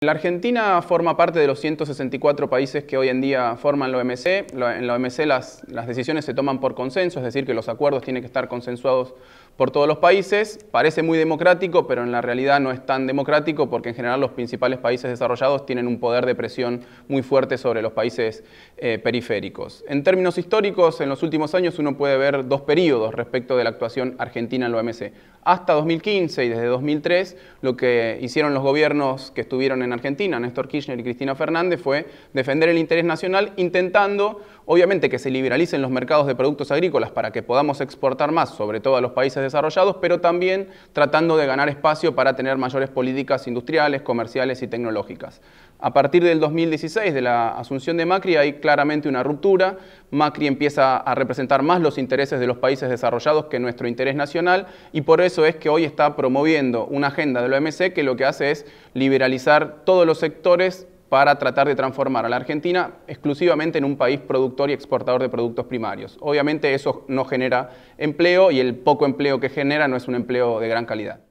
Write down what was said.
La Argentina forma parte de los 164 países que hoy en día forman la OMC. En la OMC las, decisiones se toman por consenso, es decir, que los acuerdos tienen que estar consensuados por todos los países. Parece muy democrático, pero en la realidad no es tan democrático porque en general los principales países desarrollados tienen un poder de presión muy fuerte sobre los países eh, periféricos. En términos históricos, en los últimos años uno puede ver dos periodos respecto de la actuación argentina en la OMC. Hasta 2015 y desde 2003, lo que hicieron los gobiernos que estuvieron en en Argentina, Néstor Kirchner y Cristina Fernández, fue defender el interés nacional intentando, obviamente, que se liberalicen los mercados de productos agrícolas para que podamos exportar más, sobre todo a los países desarrollados, pero también tratando de ganar espacio para tener mayores políticas industriales, comerciales y tecnológicas. A partir del 2016, de la asunción de Macri, hay claramente una ruptura. Macri empieza a representar más los intereses de los países desarrollados que nuestro interés nacional y por eso es que hoy está promoviendo una agenda del OMC que lo que hace es liberalizar todos los sectores para tratar de transformar a la Argentina exclusivamente en un país productor y exportador de productos primarios. Obviamente eso no genera empleo y el poco empleo que genera no es un empleo de gran calidad.